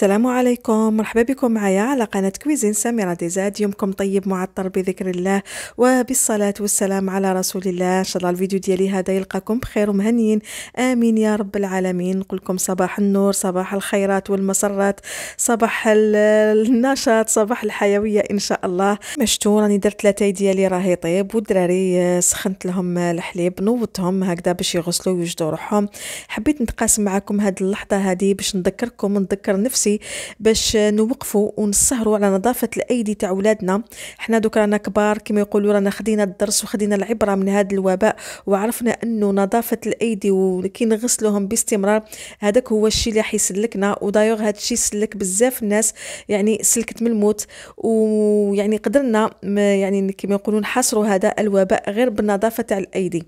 السلام عليكم مرحبا بكم معايا على قناة كويزين سميرة ديزاد يومكم طيب معطر بذكر الله وبالصلاة والسلام على رسول الله إن شاء الله الفيديو ديالي هذا يلقاكم بخير ومهنيين آمين يا رب العالمين نقولكم صباح النور صباح الخيرات والمسرات صباح النشاط صباح الحيوية إن شاء الله مشتو راني درت لاتاي ديالي راهي طيب والدراري آه، سخنت لهم الحليب نوضتهم هكذا باش يغسلوا ويوجدوا روحهم حبيت نتقاسم معكم هاد اللحظة هذه باش نذكركم نذكر نفسي نفسي باش نوقفوا ونسهروا على نظافه الايدي تاع ولادنا حنا دوك رانا كبار كما يقولوا رانا خدينا الدرس وخدينا العبره من هذا الوباء وعرفنا انه نظافه الايدي وكي نغسلوهم باستمرار هذاك هو الشيء اللي حيسلكنا ودايوغ هذا الشيء سلك بزاف الناس يعني سلكت من الموت ويعني قدرنا يعني كما يقولوا نحاصروا هذا الوباء غير بالنظافه تاع الايدي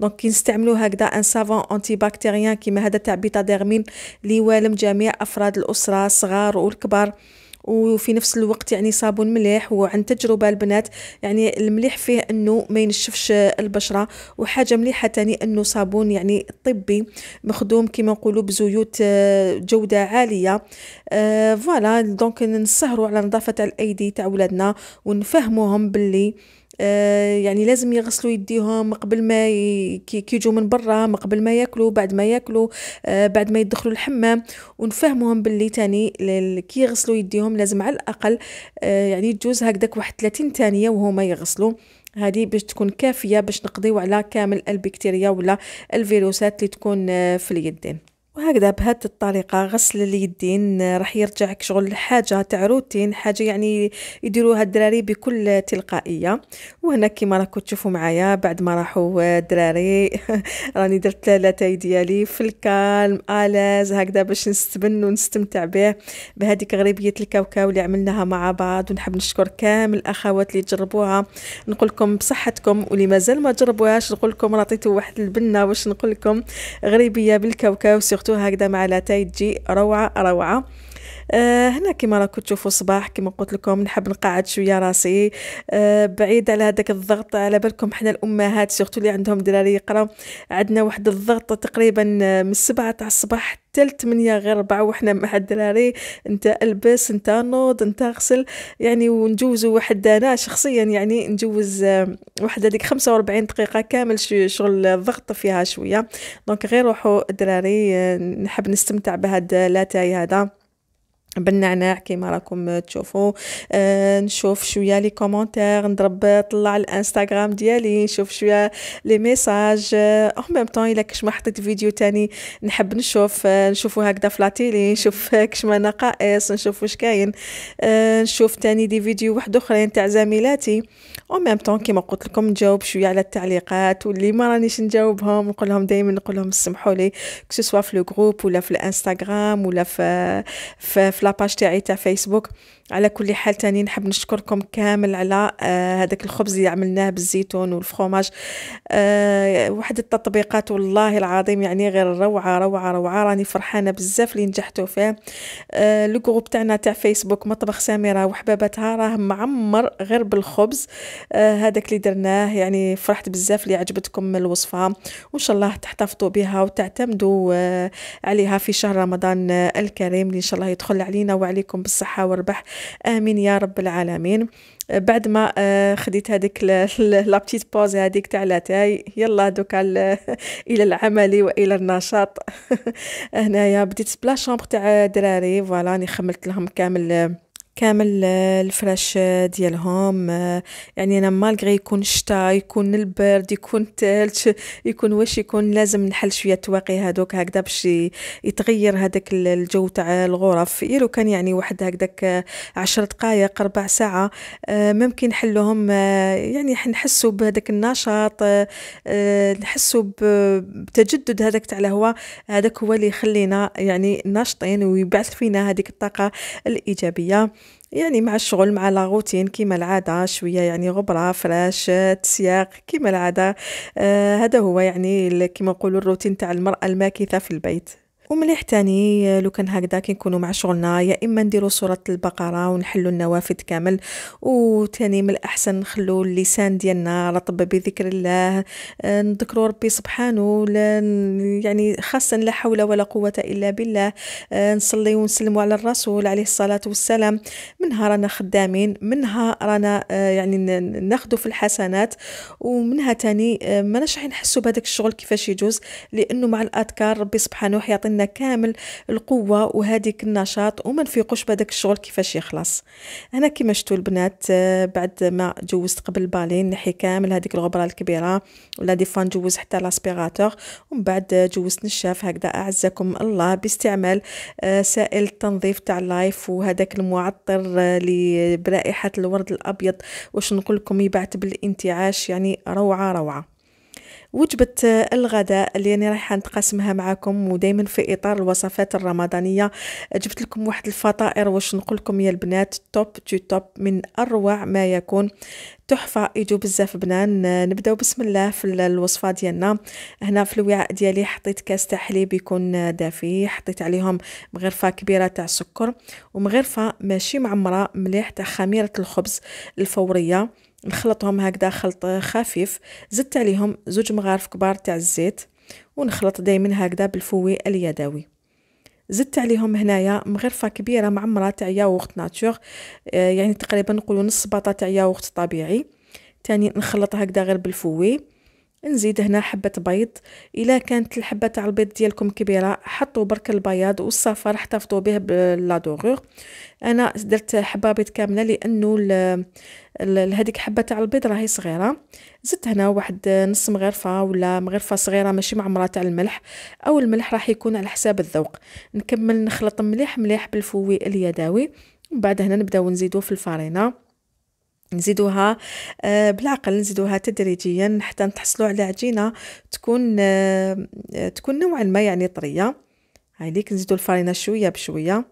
دونك كي نستعملوا هكذا ان سافون انتي باكتيريان كيما هذا تاع بيتا اللي لوالم جميع افراد الاسره الصغار والكبار وفي نفس الوقت يعني صابون مليح وعن تجربه البنات يعني المليح فيه انه ما ينشفش البشره وحاجه مليحه تاني انه صابون يعني طبي مخدوم كما نقولوا بزيوت آه، جوده عاليه آه فوالا دونك نسهروا على نظافه الايدي تاع ولادنا ونفهموهم باللي آه، يعني لازم يغسلوا يديهم قبل ما كيجوا من برا قبل ما ياكلوا بعد ما ياكلوا آه، بعد ما يدخلوا الحمام ونفهمهم باللي تاني كي يغسلوا يديهم لازم على الاقل آه، يعني تجوز هكذاك واحد 30 ثانيه وهما يغسلوا هذه باش تكون كافيه باش نقضيو على كامل البكتيريا ولا الفيروسات اللي تكون في اليدين وهكذا بهذه الطريقة غسل اليدين راح يرجعك شغل حاجة تاع روتين حاجة يعني يديروها الدراري بكل تلقائية وهنا كما راكو تشوفوا معايا بعد ما راحوا الدراري راني درت لاتاي ديالي في الكالم الاز هكذا باش نستبن ونستمتع به بهذيك غريبية الكاوكاو اللي عملناها مع بعض ونحب نشكر كامل الاخوات اللي جربوها نقول لكم بصحتكم واللي مازال ما جربوهاش نقول لكم واحد البنه واش نقول لكم غريبيه بالكاوكاو سيغتو شفتوها هكذا مع لاتاي تجي روعه روعه آه هنا كما راكم تشوفوا صباح كما قلت لكم نحب نقعد شويه راسي آه بعيد على هذاك الضغط على بالكم حنا الامهات سورتو اللي عندهم دراري يقراو عندنا واحد الضغط تقريبا من السبعة تاع الصباح حتى لثمانية غير ربعة وحنا مع الدراري انت البس انت نوض انت غسل يعني ونجوز واحد انا شخصيا يعني نجوز آه، واحد هذيك 45 دقيقة كامل شغل الضغط فيها شوية دونك غير روحوا الدراري آه، نحب نستمتع بهذا لاتاي هذا بالنعناع كيما راكم تشوفوا آه نشوف شويه لي كومونتير نضرب طلع الانستغرام ديالي نشوف شويه لي ميساج او ميم طون الا كش ما حطيت فيديو تاني نحب نشوف آه نشوفو هكذا في لاتيلي نشوف كش ما نقائص نشوف واش كاين آه نشوف تاني دي فيديو واحد اخرين تاع زميلاتي او ميم طون كيما قلت لكم نجاوب شويه على التعليقات واللي ما رانيش نجاوبهم نقول لهم دائما نقول لهم سمحوا لي كسوا في لو جروب ولا في الانستغرام ولا في في, في لاباج تاعي تاع فيسبوك على كل حال تاني نحب نشكركم كامل على آه الخبز اللي عملناه بالزيتون والفخوماج آه واحد التطبيقات والله العظيم يعني غير روعه روعه روعه راني فرحانه بزاف اللي نجحتوا فيه آه لو تاعنا تاع فيسبوك مطبخ سميره وحباباتها راه معمر غير بالخبز آه اللي درناه يعني فرحت بزاف اللي عجبتكم الوصفه وان شاء الله تحتفظوا بها وتعتمدوا آه عليها في شهر رمضان آه الكريم اللي ان شاء الله يدخل علينا وعليكم بالصحه والربح امين يا رب العالمين آه، بعد ما آه، خديت هذيك لابتيت بوز هذيك تاع لاتاي يلا دوكا الى العمل والى النشاط هنايا بديت بلا شامبر تاع دراري فوالا راني خملت لهم كامل آه، كامل آه، الفراش آه، ديالهم آه، يعني انا مالغري يكون الشتاء يكون البرد يكون الثلج يكون واش يكون لازم نحل شويه التواقي هذوك هكذا باش يتغير هذاك الجو تاع الغرف لو كان يعني واحد هكذاك عشر دقائق ربع ساعه ممكن نحلهم يعني نحسوا بهذاك النشاط نحسوا بتجدد هذاك تاع الهواء هذاك هو اللي يخلينا يعني ناشطين ويبعث فينا هذيك الطاقه الايجابيه يعني مع الشغل مع لا روتين كيما العاده شويه يعني غبره فراش تسياق كيما العاده آه هذا هو يعني كيما نقولوا الروتين تاع المراه الماكثه في البيت ومليح تاني لو كان هكذا كنكونوا مع شغلنا يا اما نديروا صوره البقره ونحلوا النوافذ كامل وتاني من الاحسن نخلو اللسان ديالنا رطب بذكر الله آه، نذكروا ربي سبحانه يعني خاصه لا حول ولا قوه الا بالله آه، نصلي ونسلم على الرسول عليه الصلاه والسلام منها رانا خدامين منها رانا آه، يعني ناخذوا في الحسنات ومنها تاني ما راح نحسوا بهذاك الشغل كيفاش يجوز لانه مع الاذكار ربي سبحانه يعطينا عندنا كامل القوه وهذيك النشاط وما نفيقوش بهذاك الشغل كيفاش يخلص انا كما شفتوا البنات آه، بعد ما جوزت قبل بالين نحي كامل هذيك الغبره الكبيره ولا دي فان جوز حتى لاسبيغاتور ومن بعد جوزت نشاف هكذا اعزكم الله باستعمال آه، سائل التنظيف تاع لايف وهذاك المعطر آه، برائحه الورد الابيض واش نقول لكم يبعث بالانتعاش يعني روعه روعه وجبة الغداء اللي يعني رايحة نتقاسمها معكم ودايما في إطار الوصفات الرمضانية جبت لكم واحد الفطائر واش نقول لكم يا البنات توب تو توب من أروع ما يكون تحفة يجو بزاف بنان نبداو بسم الله في الوصفة ديالنا هنا في الوعاء ديالي حطيت كاس تاع حليب يكون دافي حطيت عليهم مغرفة كبيرة تاع السكر ومغرفة ماشي معمرة مليح تاع خميرة الخبز الفورية نخلطهم هكذا خلط خفيف زدت عليهم زوج مغارف كبار تاع الزيت ونخلط دائما هكذا بالفوي اليدوي زدت عليهم هنايا مغرفه كبيره معمره تاع ياغورت ناتور آه، يعني تقريبا نقولوا نص باطه تاع ياغورت طبيعي تاني نخلط هكذا غير بالفوي نزيد هنا حبة بيض إلا كانت الحبة تاع البيض ديالكم كبيرة حطوا برك البياض والصفار احتفظوا به بلادوغور أنا درت حبة بيض كاملة لأنه هذيك حبة تاع البيض راهي صغيرة زدت هنا واحد نص مغرفة ولا مغرفة صغيرة ماشي معمرة تاع الملح أو الملح راح يكون على حساب الذوق نكمل نخلط مليح مليح بالفوي اليدوي بعد هنا نبداو نزيدو في الفرينة نزيدوها آه، بالعقل نزيدوها تدريجيا حتى نتحصلوا على عجينه تكون آه، تكون نوعا ما يعني طريه هايليك نزيدو الفرينه شويه بشويه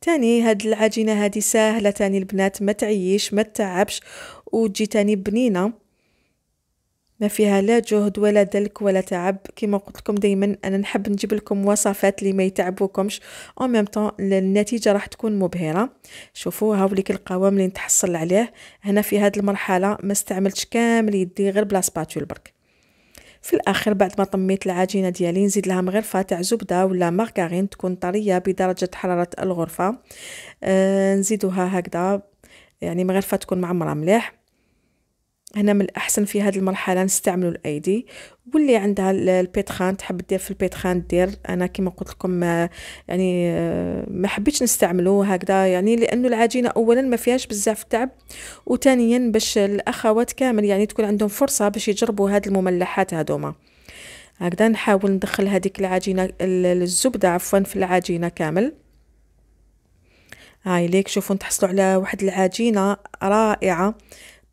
تاني هاد العجينه هادي ساهله تاني البنات ما تعيش ما تتعبش وتجي تاني بنينه ما فيها لا جهد ولا دلك ولا تعب كما قلت لكم دائما انا نحب نجيب لكم وصفات اللي ما يتعبوكمش او ميم طون النتيجه راح تكون مبهره شوفوا ليك القوام اللي نتحصل عليه هنا في هذه المرحله ما استعملتش كامل يدي غير بلا سباتول برك في الاخر بعد ما طميت العجينه ديالي نزيد لها مغرفه تاع زبده ولا مارغرين تكون طريه بدرجه حراره الغرفه آه نزيدوها هكذا يعني مغرفه تكون معمره مليح هنا من الأحسن في هذه المرحلة نستعملوا الأيدي واللي عندها البيتخان تحب دير في البيتخان دير أنا كما قلت لكم آه، يعني آه، ما حبيتش نستعملو هكذا يعني لأنه العجينة أولا ما فيهاش بزاف تعب وثانيا باش الأخوات كامل يعني تكون عندهم فرصة باش يجربوا هاد المملحات هذوما هكذا نحاول ندخل هذيك العجينة الزبدة عفوا في العجينة كامل هاي ليك شوفوا تحصلوا على واحد العجينة رائعة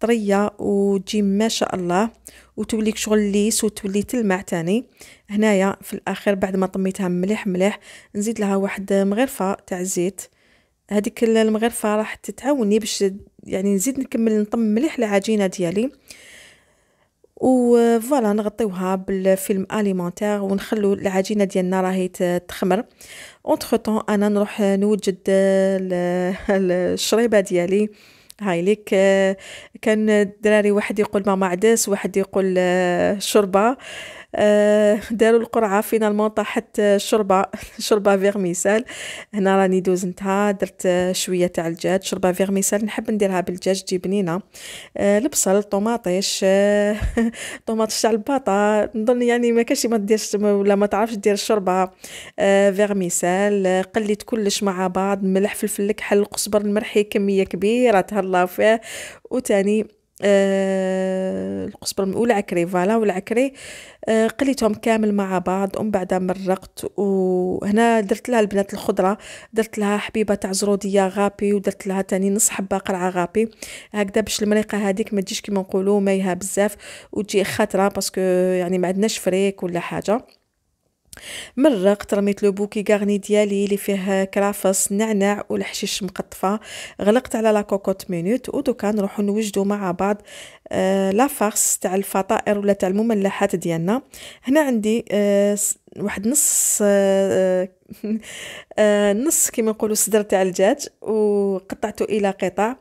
طريه وتجي ما شاء الله وتوليك شغل ليس وتولي تلمع تاني هنايا في الاخر بعد ما طميتها مليح مليح نزيد لها واحد مغرفه تاع الزيت هذيك المغرفه راح تتعاوني باش يعني نزيد نكمل نطم مليح العجينه ديالي وفوالا نغطيوها بالفيلم اليمونتير ونخلو العجينه ديالنا راهي تخمر اونتخ انا نروح نوجد الشريبه ديالي هاي ليك آه، كان دراري واحد يقول ماما عدس واحد يقول آه، شربه آه، داروا القرعه فينالمون طاحت الشوربه شربه فيغميسال هنا راني دوزنتها درت شويه تاع الدجاج شربه فيغميسال نحب نديرها بالدجاج تجي بنينه البصل آه، الطوماطيش آه، طوماطيش تاع الباطا نظن يعني ما كاش ما ديرش ولا ما تعرفش دير الشوربه فيغميسال قليت كلش مع بعض ملح فلفل كحل قزبر المرحي كميه كبيره تهلا فيه وتاني آه، القزبر والعكري فوالا والعكري آه، قليتهم كامل مع بعض ومن بعد مرقت وهنا درت لها البنات الخضره درت لها حبيبه تاع زروديه غابي ودرت لها تاني نص حبه قرعه غابي هكذا باش المريقه هذيك ما تجيش كيما نقولوا مايها بزاف وتجي خاطره باسكو يعني ما عندناش فريك ولا حاجه مرة رميت لو بوكي غارني ديالي اللي فيه كرافس نعناع والحشيش مقطفة غلقت على لا كوكوت مينوت ودوكا نروحو نوجدو مع بعض آه، لا فارس تاع الفطائر ولا تاع المملحات ديالنا هنا عندي آه، واحد نص آه، نص كيما نقولوا صدر تاع الدجاج وقطعته الى قطع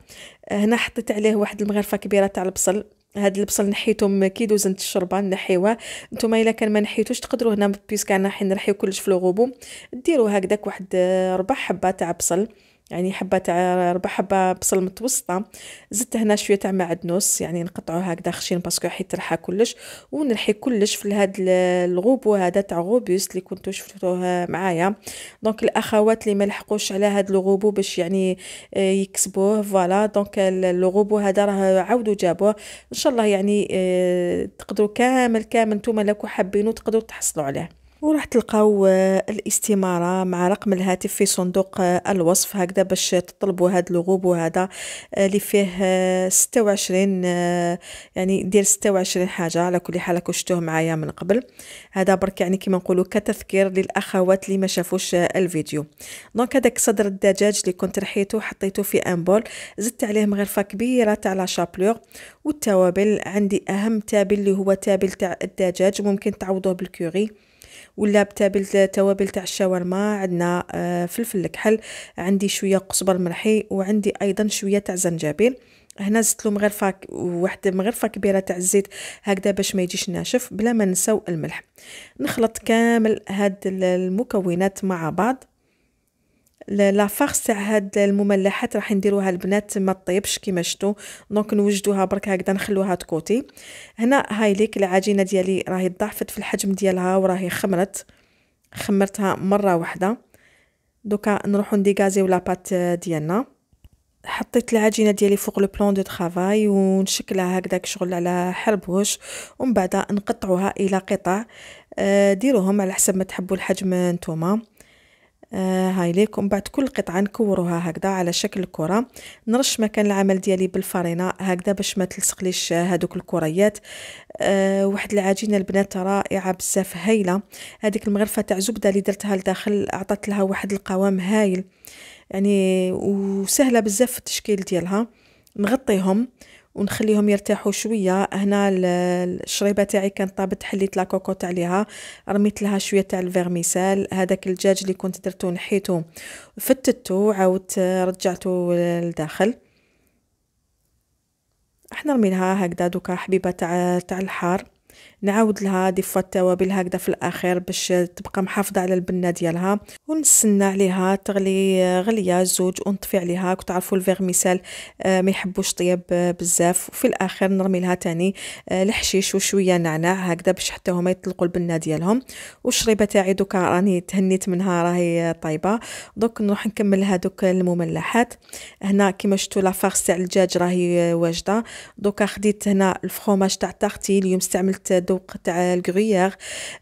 هنا حطيت عليه واحد المغرفه كبيره تاع البصل هاد البصل نحيتو كي دوزنت الشربه نحيوه نتوما الا كان ما نحيتوش تقدروا هنا بيسك انا حين نرحيو كلش في غوبو ديروا هكذاك واحد آه، ربع حبه تاع بصل يعني حبة تاع ربع حبة بصل متوسطة زدت هنا شوية تاع معدنوس يعني نقطعو هكذا خشين باسكو حيترحى كلش ونرحي كلش في هاد الغوبو هذا تاع غوبيوس اللي كنتو شفتوه معايا دونك الاخوات اللي ملحقوش على هاد الغوبو باش يعني آه، يكسبوه فوالا دونك الغوبو هذا راه عاودو جابوه ان شاء الله يعني آه، تقدروا كامل كامل نتوما لو حابينو تقدروا تحصلوا عليه وراح تلقاو آه، الاستمارة مع رقم الهاتف في صندوق آه، الوصف هكذا باش تطلبوا هاد الغوبو وهذا آه، اللي فيه 26 يعني دير 26 حاجة على كل حال راكو معايا من قبل هذا برك يعني كما نقولوا كتذكير للاخوات اللي ما شافوش الفيديو دونك هذاك صدر الدجاج اللي كنت رحيته حطيته في ان بول زدت عليه مغرفة كبيرة تاع لا والتوابل عندي اهم تابل اللي هو تابل تاع الدجاج ممكن تعوضوه بالكوري ولا بتابل توابل تاع الشاورما عندنا آه، فلفل الكحل عندي شويه قزبر ملحي وعندي ايضا شويه تاع زنجبيل هنا زدت له مغرفه واحد مغرفه كبيره تاع الزيت هكذا باش ما يجيش ناشف بلا ما نساو الملح نخلط كامل هاد المكونات مع بعض لا فارس تاع هاد المملحات راح نديروها البنات ما طيبش كيما شتو دونك نوجدوها برك هكذا نخلوها تكوتي هنا هاي ليك العجينه ديالي راهي ضعفت في الحجم ديالها وراهي خمرت خمرتها مره واحده دوكا نروحو نديغازيو لاباط ديالنا حطيت العجينه ديالي فوق لو بلون دو طرافاي ونشكلها هكذاك شغل على حربوش ومن بعد نقطعوها الى قطع آه، ديروهم على حسب ما تحبوا الحجم نتوما آه، هاي ليكم بعد كل قطعه نكوروها هكذا على شكل كره نرش مكان العمل ديالي بالفرينه هكذا باش ما تلصقليش هذوك الكريات أه واحد العجينه البنات رائعه بزاف هايله هذيك المغرفه تاع زبده اللي درتها لداخل عطات لها واحد القوام هايل يعني وسهله بزاف في التشكيل ديالها نغطيهم ونخليهم يرتاحوا شويه هنا الشريبه تاعي كانت طابت حليت لاكوكوط عليها رميت لها شويه تاع الفيرميسال هذاك الدجاج اللي كنت درتو نحيته فتتو عاودت رجعته لداخل احنا رميناها هكذا دوكا حبيبه تاع تاع الحار نعاود لها فوا التوابل هكذا في الاخير باش تبقى محافظه على البنه ديالها ونسنى عليها تغلي غليه زوج ونطفي عليها كتعرفوا الفيغميسال آه، ما يحبوش طيب بزاف وفي الاخير نرمي لها تاني آه، الحشيش وشويه نعناع هكذا باش حتى هما يطلقوا البنه ديالهم والشريبه تاعي دوكا راني تهنيت منها راهي طايبه دوك نروح نكمل هذوك المملحات هنا كما شفتوا لا فارس تاع الدجاج راهي واجده دوكا خديت هنا الفخوماج تاع تارتي اليوم استعملت الصندوق تاع الكغيير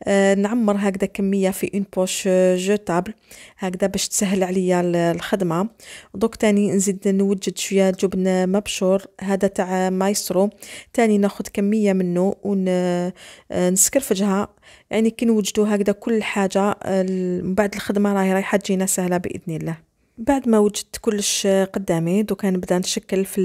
آه، نعمر هكذا كميه في اون بوش جوتابل هكذا باش تسهل عليا الخدمه دوك تاني نزيد نوجد شويه جبن مبشور هذا تاع مايسترو تاني ناخذ كميه منه آه، ونسكرفجها يعني كي نوجدو هكذا كل حاجه آه، من بعد الخدمه راهي رايحه تجينا سهله باذن الله بعد ما وجدت كلش قدامي دوكا نبدا نشكل في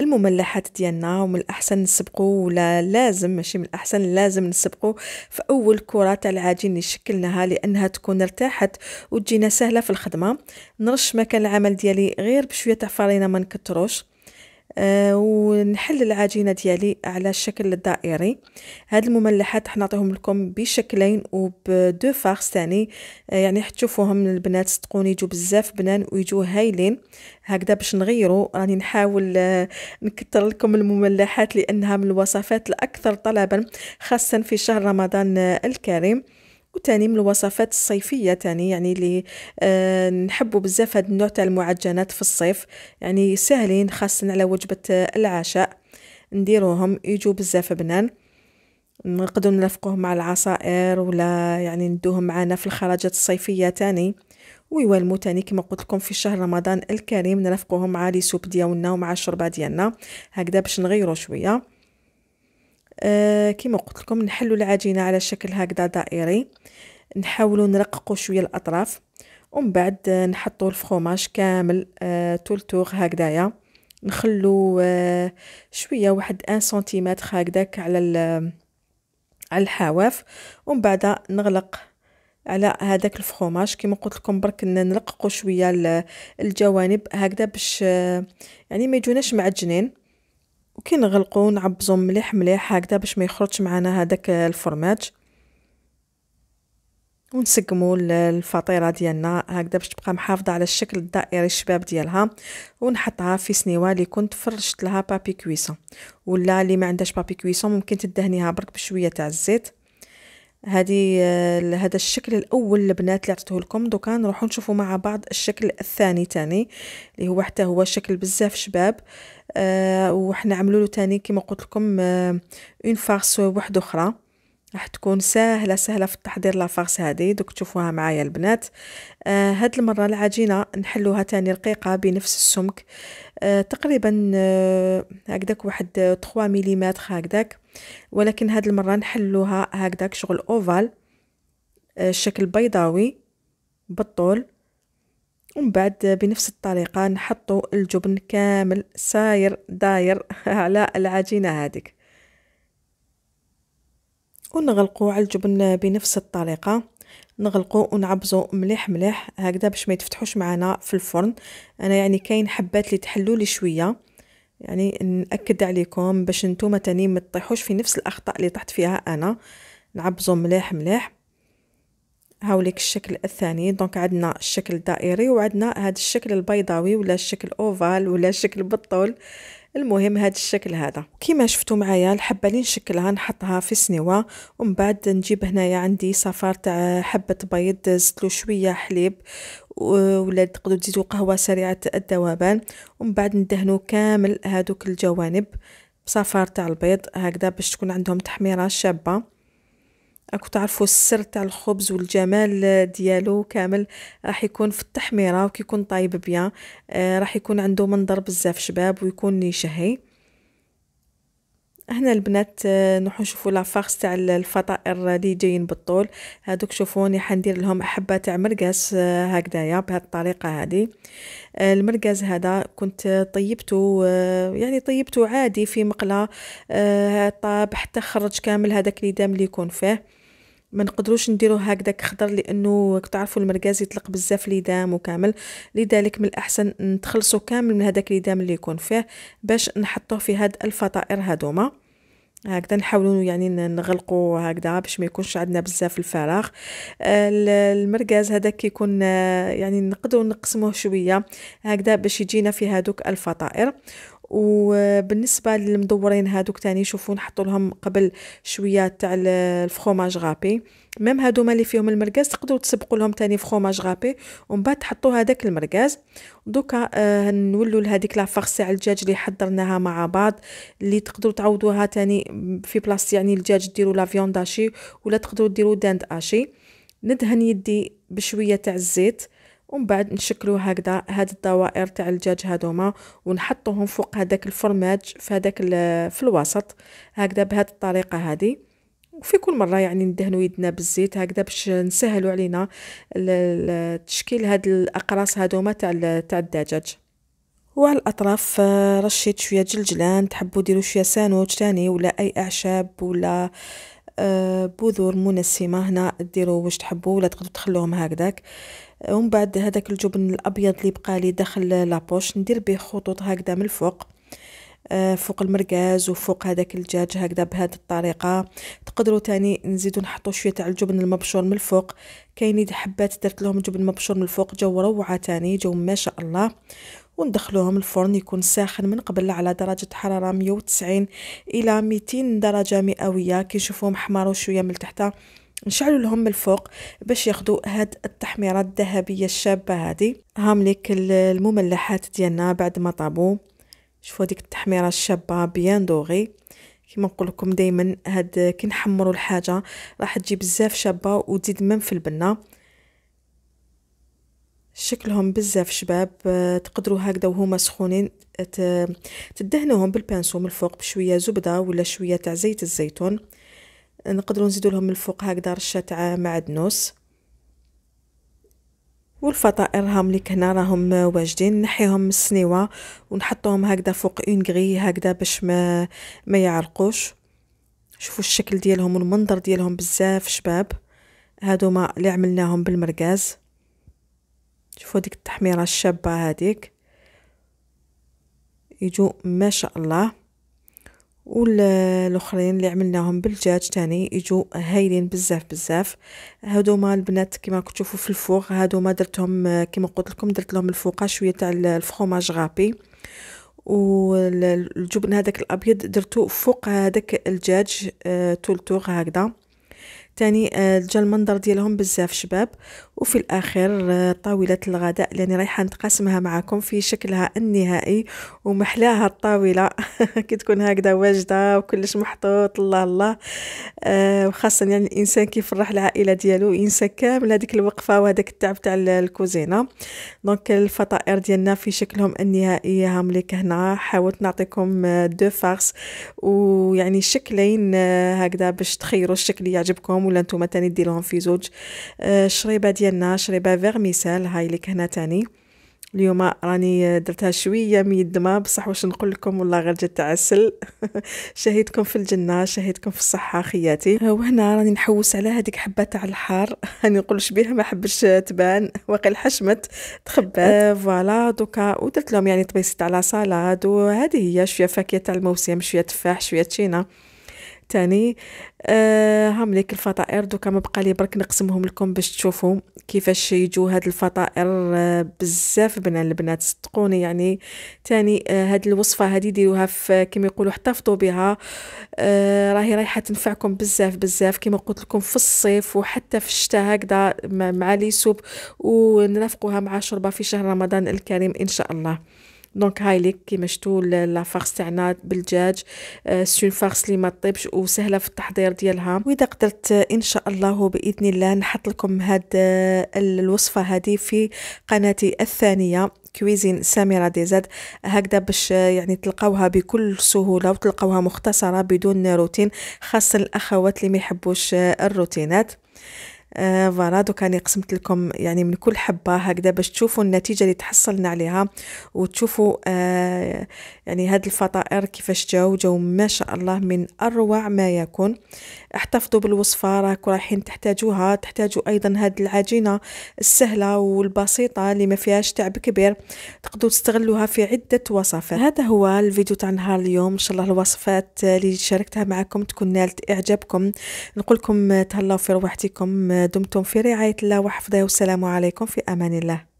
المملحات ديالنا ومن الاحسن نسبقو ولا لازم ماشي من الاحسن لازم نسبقو في اول كره تاع العجين اللي شكلناها لانها تكون ارتاحت وتجينا سهله في الخدمه نرش مكان العمل ديالي غير بشويه تاع فرينه ما نكتروش آه، ونحل العجينه ديالي على الشكل الدائري هاد المملحات نعطيهم لكم بشكلين وبدو فارس ثاني آه، يعني حتشوفوهم البنات صدقوني يجوا بزاف بنان ويجوا هايلين هكذا باش نغيرو راني نحاول آه، نكثر لكم المملحات لانها من الوصفات الاكثر طلبا خاصه في شهر رمضان الكريم وتاني من الوصفات الصيفيه تاني يعني اللي آه نحبوا بزاف هاد النوع تاع المعجنات في الصيف يعني ساهلين خاصه على وجبه العشاء نديروهم يجوا بزاف بنان نقدروا نرافقوهم مع العصائر ولا يعني ندوهم معنا في الخرجات الصيفيه تاني ويوالمو تاني كما قلت لكم في شهر رمضان الكريم نرافقوهم مع لي سوب ديالنا ومع الشربه ديالنا هكذا باش نغيروا شويه آه كما قلت لكم نحلو العجينه على شكل هكذا دائري نحاولوا نرققوا شويه الاطراف ومن بعد آه، نحطوا الفخوماج كامل تولتوغ آه، هكذايا نخلو آه، شويه واحد 1 سنتيمتر هكذاك على على الحواف ومن بعد نغلق على هذاك الفخوماج كما قلت لكم برك نرققوا شويه الجوانب هكذا باش يعني ما يجوناش معجنين نغلقو نعبزو مليح مليح هكذا باش ما يخرجش معنا هذاك الفرماج ونسقمو الفطيره ديالنا هكذا باش تبقى محافظه على الشكل الدائري الشباب ديالها ونحطها في سنيوه اللي كنت فرشت لها بابي كويسون ولا اللي ما عندهاش بابي كويسون ممكن تدهنيها برك بشويه تاع الزيت هذه آه، هذا الشكل الاول البنات اللي عطيته لكم دوكا نروحوا نشوفوا مع بعض الشكل الثاني تاني اللي هو حتى هو شكل بزاف شباب آه وحنا عملوا له تاني كما قلت لكم آه، اون آه فارس واحده اخرى راح تكون سهلة سهلة في التحضير لافارس هذه دوك تشوفوها معايا البنات آه هاد المرة العجينة نحلوها تاني رقيقة بنفس السمك آه تقريبا آه هكذاك واحد 3 ملم هكذاك ولكن هاد المرة نحلوها هكذاك شغل اوفال آه شكل بيضاوي بالطول ومن بعد بنفس الطريقة نحطو الجبن كامل ساير داير على العجينة هذيك ونغلقو على الجبن بنفس الطريقة نغلقو ونعبزو مليح مليح هكذا باش ما يتفتحوش معنا في الفرن انا يعني كاين حبات اللي تحلوا لي شويه يعني ناكد عليكم باش نتوما تاني ما تطيحوش في نفس الاخطاء اللي طحت فيها انا نعبزو مليح مليح هاوليك الشكل الثاني دونك عندنا الشكل الدائري وعندنا هذا الشكل البيضاوي ولا الشكل اوفال ولا الشكل بالطول المهم هذا الشكل هذا كيما شفتوا معايا الحبه اللي نشكلها نحطها في سنيوه ومن بعد نجيب هنايا عندي صفار تاع حبه بيض زدت له شويه حليب ولا تقدروا تزيدوا قهوه سريعه الذوبان ومن بعد ندهنوا كامل هذوك الجوانب بصفار تاع البيض هكذا باش تكون عندهم تحميره شابه راكو تعرفوا السر تاع الخبز والجمال ديالو كامل راح يكون في التحميره وكيكون طايب بيان آه، راح يكون عنده منظر بزاف شباب ويكون يشهي هنا البنات آه، نروحو نشوفو لافارس تاع الفطائر اللي جايين بالطول هادوك شوفوني حندير لهم حبه تاع مرقاس آه، هكذايا بهاد الطريقه هادي آه، المرقاز هذا كنت طيبته يعني طيبته عادي في مقله طاب حتى خرج كامل هذاك اللي دام اللي يكون فيه ما نقدروش نديرو هكذاك خضر لانه تعرفوا المرقاز يطلق بزاف ليدام وكامل لذلك من الاحسن نتخلصوا كامل من هذاك ليدام اللي يكون فيه باش نحطوه في هاد الفطائر هادوما هكذا نحاولوا يعني نغلقوا هكذا باش ما يكونش عندنا بزاف الفراغ المرقاز هذا كيكون آه، يعني نقدروا نقسموه شويه هكذا باش يجينا في هادوك الفطائر وبالنسبه للمدورين هادوك تاني شوفوا نحطوا لهم قبل شويه تاع الفخوماج غابي ميم هادوما اللي فيهم المرقاز تقدروا تسبقوا لهم تاني فخوماج غابي ومن بعد تحطوا هذاك المرقاز دوكا آه نولوا لهذيك لافارس تاع الدجاج اللي حضرناها مع بعض اللي تقدروا تعوضوها تاني في بلاصه يعني الدجاج ديروا لا فيونداشي ولا تقدروا ديروا داند اشي ندهن يدي بشويه تاع الزيت ومن بعد نشكلو هكذا هاد الدوائر تاع الدجاج هادوما ونحطوهم فوق هذاك الفرماج في هذاك في الوسط هكذا بهاد الطريقه هذه وفي كل مره يعني ندهنوا يدنا بالزيت هكذا باش نسهلوا علينا تشكيل هاد الاقراص هادوما تاع تاع الدجاج وعلى الاطراف آه، رشيت شويه جلجلان تحبوا ديروا شويه سانوتش تاني ولا اي اعشاب ولا آه، بذور منسمه هنا ديروا واش تحبوا ولا تقدروا تخلوهم هكذاك ومن بعد هذاك الجبن الابيض اللي بقى لي داخل لابوش ندير به خطوط هكذا من الفوق آه، فوق المرقاز وفوق هذاك الدجاج هكذا بهذه الطريقه تقدروا تاني نزيدوا نحطوا شويه تاع الجبن المبشور من الفوق كاين حبات درت لهم جبن مبشور من الفوق جو روعه تاني جو ما شاء الله وندخلوهم الفرن يكون ساخن من قبل على درجة حرارة 190 إلى 200 درجة مئوية كي نشوفوهم حماروا شوية من تحتها نشعلوا لهم من الفوق باش ياخذوا هاد التحميرات الذهبيه الشابه هذه هامليك المملحات ديالنا بعد ما طابو شوفوا ديك التحميره الشابه بيان دوغي كما نقول لكم دائما هاد كي نحمروا الحاجه راح تجي بزاف شابه وتزيد من في البنه شكلهم بزاف شباب آه، تقدروا هكذا وهما سخونين آه، تدهنوهم بالبانسو من الفوق بشويه زبده ولا شويه تاع زيت الزيتون نقدروا نزيدوا لهم من الفوق هكذا رشه تاع معدنوس والفطائر هام اللي هنا راهم واجدين نحيهم من السنيوه ونحطهم هكذا فوق اون غري هكذا باش ما ما يعرقوش شوفوا الشكل ديالهم والمنظر ديالهم بزاف شباب ما اللي عملناهم بالمرقاز شوفوا ديك التحميره الشابه هذيك يجو ما شاء الله والاخرين اللي عملناهم بالدجاج تاني يجوا هايلين بزاف بزاف هادوما البنات كما تشوفوا في الفوق هادوما درتهم كما قلت لكم درت لهم الفوقه شويه تاع الفرماج غابي والجبن هذاك الابيض درتو فوق هذاك الدجاج آه، تولتور هكذا تاني آه، جا المنظر ديالهم بزاف شباب وفي الاخير آه، طاوله الغداء لاني رايحه نتقاسمها معكم في شكلها النهائي ومحلاها الطاوله كي تكون هكذا واجده وكلش محطوط الله الله آه وخاصه يعني الانسان كيفرح العائله ديالو ينسى كامل هذيك الوقفه وهذاك التعب تاع الكوزينه دونك الفطائر ديالنا في شكلهم النهائي هام ليك هنا حاولت نعطيكم آه، دو فارس ويعني شكلين هكذا باش تخيروا الشكل اللي يعجبكم ولا نتوما تاني ديرهم في زوج الشريبه آه، ديالنا شريبه فيرميسال هاي لك هنا تاني اليوم راني درتها شويه ميد ما بصح واش نقول لكم والله غير جات عسل شهيتكم في الجنه شهيتكم في الصحه خياتي آه، وهنا راني نحوس على هذيك حبه تاع الحار راني نقول بها ما حبش تبان واقي حشمت تخبات آه فوالا دوكا ودرت لهم يعني طبيسيط على سلطه وهذه هي شويه فاكهه تاع الموسم شويه تفاح شويه تشينا تاني آه هم ليك الفطائر دوكا ما بقى لي برك نقسمهم لكم باش تشوفوا كيفاش يجوا هاد الفطائر آه بزاف بنان البنات صدقوني يعني تاني آه هاد الوصفه هادي ديروها في آه، كما يقولوا احتفظوا بها آه راهي رايحه تنفعكم بزاف بزاف كما قلت لكم في الصيف وحتى في الشتاء هكذا مع لي سوب ونرافقوها مع شوربه في شهر رمضان الكريم ان شاء الله دونك هاي ليك كيما شتو لا فارس تاعنا بالدجاج سون آه، فارس لي ما طيبش وسهله في التحضير ديالها واذا قدرت ان شاء الله باذن الله نحط لكم هاد آه، الوصفه هذه في قناتي الثانيه كويزين سميرة زاد هكذا باش آه، يعني تلقاوها بكل سهولة وتلقاوها مختصرة بدون روتين خاصة الأخوات اللي ما يحبوش الروتينات آه، فوالا دوكا راني قسمت لكم يعني من كل حبه هكذا باش تشوفوا النتيجه اللي تحصلنا عليها وتشوفوا آه يعني هاد الفطائر كيفاش جاو جاو ما شاء الله من اروع ما يكون احتفظوا بالوصفه راكم رايحين تحتاجوها تحتاجوا ايضا هاد العجينه السهله والبسيطه اللي ما فيهاش تعب كبير تقدروا تستغلوها في عده وصفات هذا هو الفيديو تاع نهار اليوم ان شاء الله الوصفات اللي شاركتها معكم تكون نالت اعجابكم نقول لكم آه، تهلاو في روحتكم آه، دمتم في رعاية الله وحفظه والسلام عليكم في أمان الله